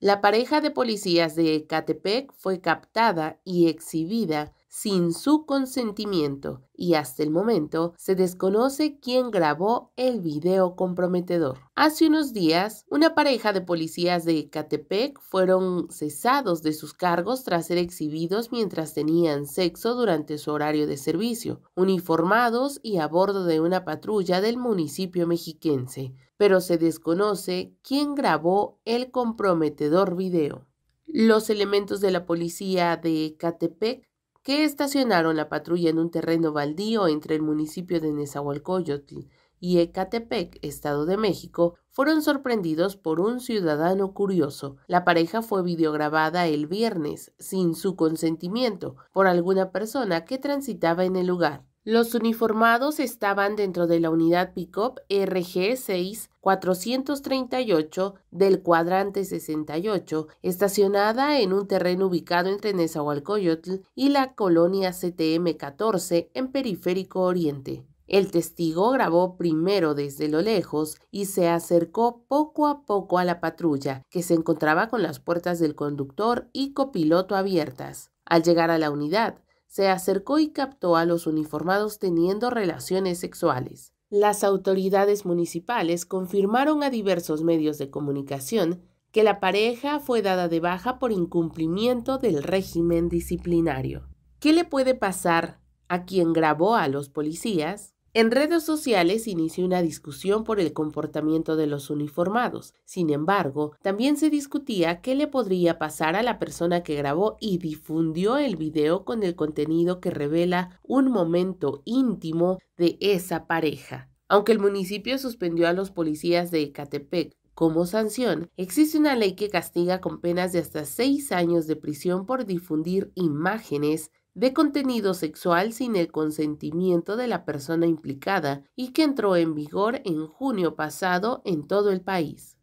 La pareja de policías de Ecatepec fue captada y exhibida sin su consentimiento y hasta el momento se desconoce quién grabó el video comprometedor. Hace unos días, una pareja de policías de Ecatepec fueron cesados de sus cargos tras ser exhibidos mientras tenían sexo durante su horario de servicio, uniformados y a bordo de una patrulla del municipio mexiquense pero se desconoce quién grabó el comprometedor video. Los elementos de la policía de Ecatepec, que estacionaron la patrulla en un terreno baldío entre el municipio de Nezahualcóyotl y Ecatepec, Estado de México, fueron sorprendidos por un ciudadano curioso. La pareja fue videograbada el viernes, sin su consentimiento, por alguna persona que transitaba en el lugar. Los uniformados estaban dentro de la unidad Pickup RG6 438 del cuadrante 68, estacionada en un terreno ubicado entre Nezahualcóyotl y la colonia CTM 14 en Periférico Oriente. El testigo grabó primero desde lo lejos y se acercó poco a poco a la patrulla, que se encontraba con las puertas del conductor y copiloto abiertas. Al llegar a la unidad, se acercó y captó a los uniformados teniendo relaciones sexuales. Las autoridades municipales confirmaron a diversos medios de comunicación que la pareja fue dada de baja por incumplimiento del régimen disciplinario. ¿Qué le puede pasar a quien grabó a los policías? En redes sociales inició una discusión por el comportamiento de los uniformados. Sin embargo, también se discutía qué le podría pasar a la persona que grabó y difundió el video con el contenido que revela un momento íntimo de esa pareja. Aunque el municipio suspendió a los policías de Ecatepec como sanción, existe una ley que castiga con penas de hasta seis años de prisión por difundir imágenes de contenido sexual sin el consentimiento de la persona implicada y que entró en vigor en junio pasado en todo el país.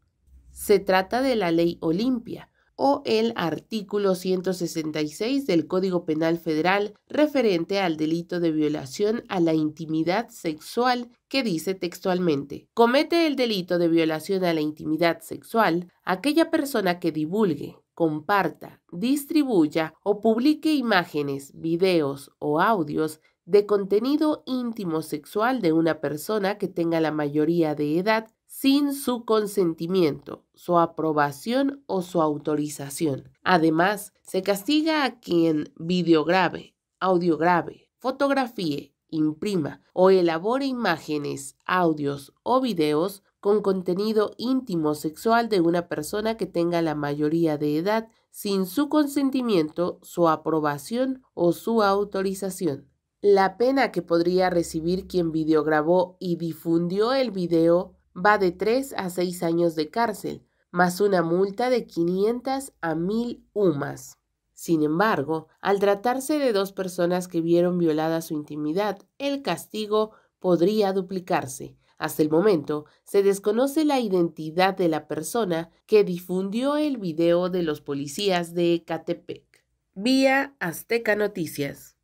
Se trata de la ley Olimpia o el artículo 166 del Código Penal Federal referente al delito de violación a la intimidad sexual que dice textualmente, comete el delito de violación a la intimidad sexual aquella persona que divulgue, comparta, distribuya o publique imágenes, videos o audios de contenido íntimo sexual de una persona que tenga la mayoría de edad sin su consentimiento, su aprobación o su autorización. Además, se castiga a quien videograve, audiograve, fotografíe, imprima o elabore imágenes, audios o videos con contenido íntimo sexual de una persona que tenga la mayoría de edad sin su consentimiento, su aprobación o su autorización. La pena que podría recibir quien videograbó y difundió el video va de 3 a 6 años de cárcel, más una multa de 500 a 1000 UMAS. Sin embargo, al tratarse de dos personas que vieron violada su intimidad, el castigo podría duplicarse. Hasta el momento, se desconoce la identidad de la persona que difundió el video de los policías de Ecatepec. Vía Azteca Noticias.